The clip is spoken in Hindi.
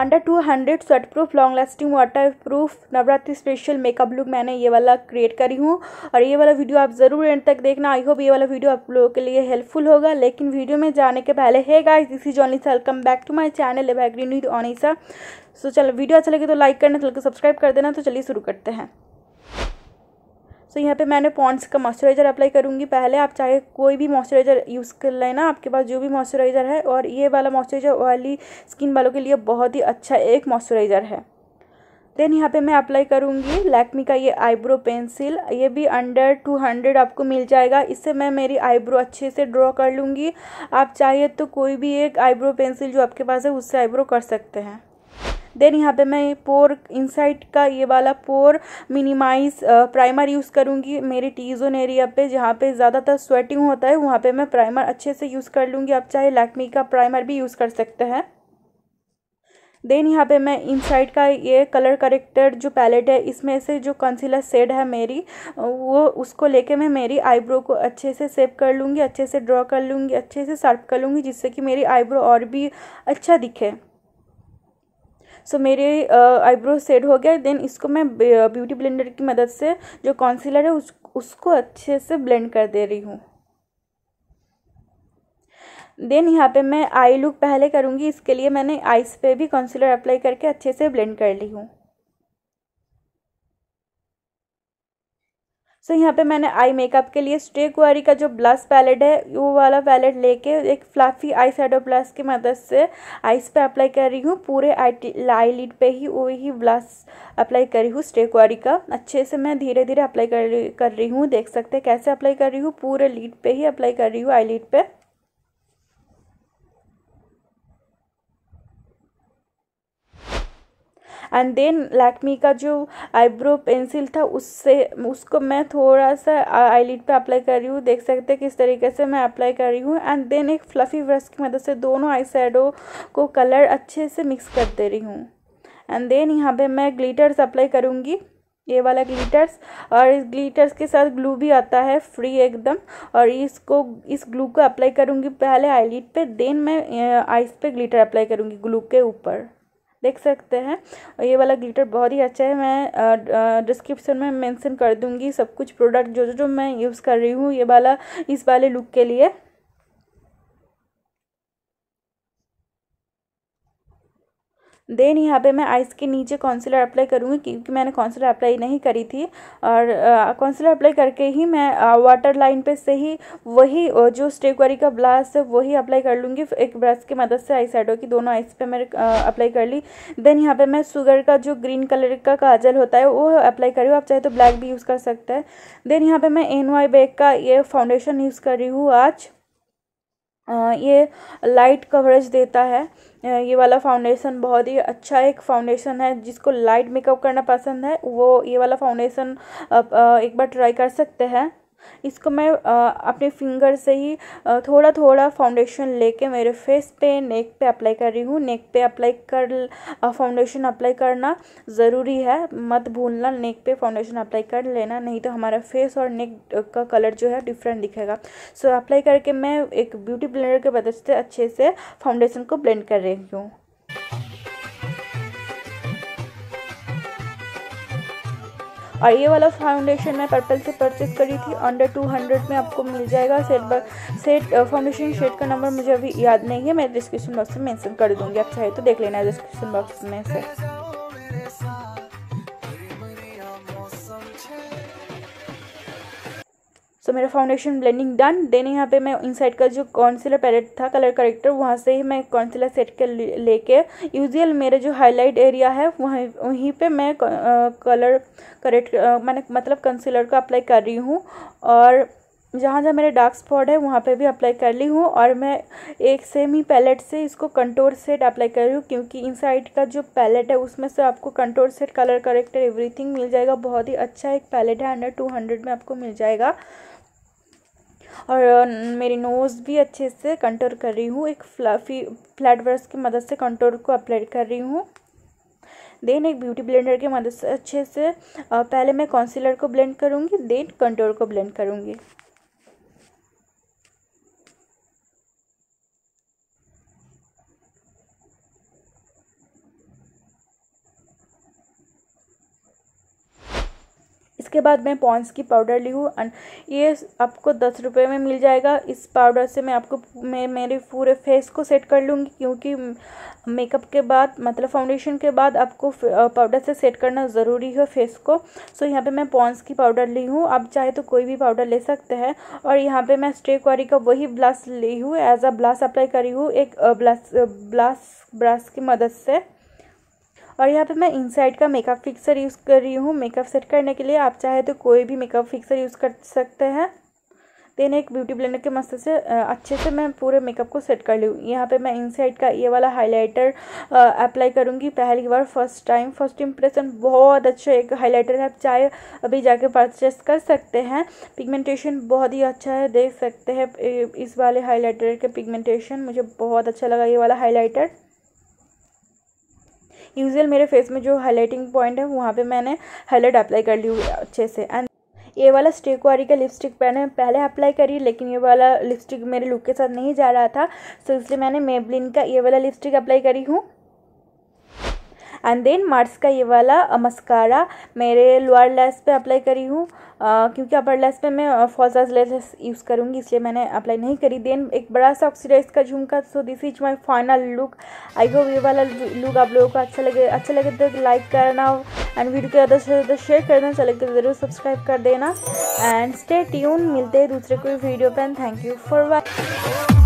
under two hundred sweat proof long lasting waterproof Navratri special makeup look मैंने ये वाला क्रिएट करी हूँ और ये वाला वीडियो आप ज़रूर एंड तक देखना आई होप ये वाला वीडियो आप लोगों के लिए हेल्पफुल होगा लेकिन वीडियो में जाने के पहले है guys this is Anisa welcome back to my channel evergreen with Anisa so चलो वीडियो अच्छा लगे तो लाइक करना चलो सब्सक्राइब कर देना तो चलिए शुरू करते हैं सो so, यहाँ पे मैंने पॉन्ड्स का मॉइस्चराइज़र अप्लाई करूँगी पहले आप चाहे कोई भी मॉइस्चराइज़र यूज़ कर लेना आपके पास जो भी मॉइस्चराइज़र है और ये वाला मॉइस्चराइज़र ऑयली स्किन वालों के लिए बहुत ही अच्छा एक मॉइस्चराइज़र है देन यहाँ पे मैं अप्लाई करूँगी लैक्मी का ये आईब्रो पेंसिल ये भी अंडर टू हंड्रेड आपको मिल जाएगा इससे मैं मेरी आईब्रो अच्छे से ड्रॉ कर लूँगी आप चाहिए तो कोई भी एक आईब्रो पेंसिल जो आपके पास है उससे आईब्रो कर सकते हैं देन यहाँ पे मैं पोर इनसाइड का ये वाला पोर मिनिमाइज प्राइमर यूज़ करूँगी मेरे टी जोन एरिया पे जहाँ पे ज़्यादातर स्वेटिंग होता है वहाँ पे मैं प्राइमर अच्छे से यूज़ कर लूँगी आप चाहे लैक्मी का प्राइमर भी यूज़ कर सकते हैं देन यहाँ पे मैं इनसाइड का ये कलर करेक्टर जो पैलेट है इसमें से जो कंसीलर सेड है मेरी वो उसको लेके मैं मेरी आईब्रो को अच्छे से सेव कर लूँगी अच्छे से ड्रॉ कर लूँगी अच्छे से सर्व कर लूँगी जिससे कि मेरी आईब्रो और भी अच्छा दिखे सो so, मेरे आईब्रो सेड हो गया देन इसको मैं ब्यूटी ब्लेंडर की मदद से जो कॉन्सीलर है उस उसको अच्छे से ब्लेंड कर दे रही हूँ देन यहाँ पे मैं आई लुक पहले करूँगी इसके लिए मैंने आईज पे भी कॉन्सीलर अप्लाई करके अच्छे से ब्लेंड कर ली हूँ सो यहाँ पे मैंने आई मेकअप के लिए स्टे कुआरी का जो ब्लश पैलेट है वो वाला पैलेट लेके एक फ्लाफी आई शेडो ब्लश की मदद से आइस पे अप्लाई कर रही हूँ पूरे आई आई लिड पे ही वही ब्लश अप्लाई कर रही हूँ स्टे कुआरी का अच्छे से मैं धीरे धीरे अप्लाई कर रही कर रही हूँ देख सकते हैं कैसे अप्लाई कर रही हूँ पूरे लीड पे ही अप्लाई कर रही हूँ आई लिड पर एंड देन लैक्मी का जो आईब्रो पेंसिल था उससे उसको मैं थोड़ा सा आईलिड पे अप्लाई कर रही हूँ देख सकते हैं किस तरीके से मैं अप्लाई कर रही हूँ एंड देन एक फ्लफ़ी ब्रश की मदद मतलब से दोनों आई को कलर अच्छे से मिक्स कर दे रही हूँ एंड देन यहाँ पर मैं ग्लीटर्स अप्लाई करूँगी ये वाला ग्लिटर्स और इस ग्लिटर्स के साथ ग्लू भी आता है फ्री एकदम और इसको इस ग्लू को अप्लाई करूँगी पहले आईलिड पे देन मैं आइस पे ग्लिटर अप्लाई करूँगी ग्लू के ऊपर देख सकते हैं और ये वाला ग्लिटर बहुत ही अच्छा है मैं डिस्क्रिप्शन में मेंशन कर दूंगी सब कुछ प्रोडक्ट जो जो मैं यूज़ कर रही हूँ ये वाला इस वाले लुक के लिए देन यहाँ पे मैं आइज़ के नीचे कॉन्सिलर अप्लाई करूँगी क्योंकि मैंने कॉन्सिलर अप्लाई नहीं करी थी और कॉन्सिलर अप्लाई करके ही मैं वाटर लाइन पे से ही वही जो स्टेक्वरी का ब्लास है वही अप्लाई कर लूँगी एक ब्रश की मदद से आई साइडों की दोनों आइज़ पे मैंने अप्लाई कर ली देन यहाँ पर मैं सुगर का जो ग्रीन कलर का काजल होता है वो अप्लाई करी हूँ आप चाहे तो ब्लैक भी यूज़ कर सकते हैं देन यहाँ पर मैं एन वाई बेग का ये फाउंडेशन यूज़ कर रही हूँ आज ये लाइट कवरेज देता है ये वाला फाउंडेशन बहुत ही अच्छा एक फाउंडेशन है जिसको लाइट मेकअप करना पसंद है वो ये वाला फाउंडेशन एक बार ट्राई कर सकते हैं इसको मैं अपने फिंगर से ही थोड़ा थोड़ा फाउंडेशन लेके मेरे फेस पे नेक पे अप्लाई कर रही हूँ नेक पे अप्लाई कर फाउंडेशन अप्लाई करना ज़रूरी है मत भूलना नेक पे फाउंडेशन अप्लाई कर लेना नहीं तो हमारा फेस और नेक का कलर जो है डिफरेंट दिखेगा सो so, अप्लाई करके मैं एक ब्यूटी ब्लेंडर के मदद से अच्छे से फाउंडेशन को ब्लेंड कर रही हूँ और ये वाला फाउंडेशन मैं पर्पल से परचेज करी थी अंडर टू हंड्रेड में आपको मिल जाएगा सेट बर, सेट फाउंडेशन शेड का नंबर मुझे अभी याद नहीं है मैं डिस्क्रिप्शन बॉक्स में मेंशन कर दूंगी आप चाहे तो देख लेना डिस्क्रिप्शन बॉक्स में से मेरा फाउंडेशन ब्लेंडिंग डन देन यहाँ पे मैं इनसाइड का जो कॉन्सिलर पैलेट था कलर करेक्टर वहाँ से ही मैं कॉन्सिलर सेट कर लेके यूजुअल मेरा जो हाईलाइट एरिया है वहीं वहीं पे मैं कलर करेक्ट मैंने मतलब कंसीलर को अप्लाई कर रही हूँ और जहाँ जहाँ मेरे डार्क स्पॉट है वहाँ पे भी अप्लाई कर ली हूँ और मैं एक सेम ही पैलेट से इसको कंटोर सेट अप्लाई कर रही हूँ क्योंकि इनसाइड का जो पैलेट है उसमें से आपको contour set colour corrector everything मिल जाएगा बहुत ही अच्छा एक पैलेट है अंडर टू हंड्रेड में आपको मिल जाएगा और मेरी नोज़ भी अच्छे से कंट्रोल कर रही हूँ एक फ्लफ़ी फ्लैट ब्रश की मदद से कंट्रोल को अप्लाई कर रही हूँ देन एक ब्यूटी ब्लेंडर की मदद से अच्छे से पहले मैं कॉन्सीलर को ब्लेंड करूँगी देन कंट्रोल को ब्लेंड करूँगी इसके बाद मैं पॉन्स की पाउडर ली हूँ एंड ये आपको दस रुपये में मिल जाएगा इस पाउडर से मैं आपको मैं मेरे पूरे फेस को सेट कर लूँगी क्योंकि मेकअप के बाद मतलब फाउंडेशन के बाद आपको पाउडर से सेट करना ज़रूरी है फेस को सो यहाँ पे मैं पॉन्स की पाउडर ली हूँ आप चाहे तो कोई भी पाउडर ले सकते हैं और यहाँ पर मैं स्टेकवारी का वही ब्लास ली हूँ एज अ ब्लास अप्लाई करी हूँ एक ब्लास ब्लास ब्रश की मदद से और यहाँ पे मैं इनसाइड का मेकअप फिक्सर यूज़ कर रही हूँ मेकअप सेट करने के लिए आप चाहे तो कोई भी मेकअप फिक्सर यूज़ कर सकते हैं देन एक ब्यूटी ब्लेंडर के मस्त से अच्छे से मैं पूरे मेकअप को सेट कर लूँ यहाँ पे मैं इनसाइड का ये वाला हाइलाइटर अप्लाई करूँगी पहली बार फर्स्ट टाइम फर्स्ट इम्प्रेशन बहुत अच्छा एक हाइलाइटर है आप चाहे अभी जाके परचेस कर सकते हैं पिगमेंटेशन बहुत ही अच्छा है देख सकते हैं इस वाले हाईलाइटर के पिगमेंटेशन मुझे बहुत अच्छा लगा ये वाला हाईलाइटर यूजल मेरे फेस में जो हाईलाइटिंग पॉइंट है वहाँ पे मैंने हाईलाइट अप्लाई कर ली अच्छे से एंड ये वाला स्टेक वारी का लिपस्टिक मैंने पहले अप्लाई करी लेकिन ये वाला लिपस्टिक मेरे लुक के साथ नहीं जा रहा था सो इसलिए मैंने मेबलिन का ये वाला लिपस्टिक अप्लाई करी हूँ एंड देन मार्स का ये वाला मस्कारा मेरे लोअर लैस पे अप्लाई करी हूँ क्योंकि अपर लेस पे मैं फॉल्साज लेस यूज़ करूँगी इसलिए मैंने अप्लाई नहीं करी देन एक बड़ा सा ऑक्सीडाइज का झुमका so this is my final look I hope ये वाला लुक आप लोगों को अच्छा लगे अच्छा लगे तो लाइक करना एंड वीडियो के अदर से ज़्यादा शेयर कर देना चैनल तो ज़रूर सब्सक्राइब कर देना एंड स्टे ट्यून मिलते हैं दूसरे कोई वीडियो पर थैंक यू फॉर वॉचिंग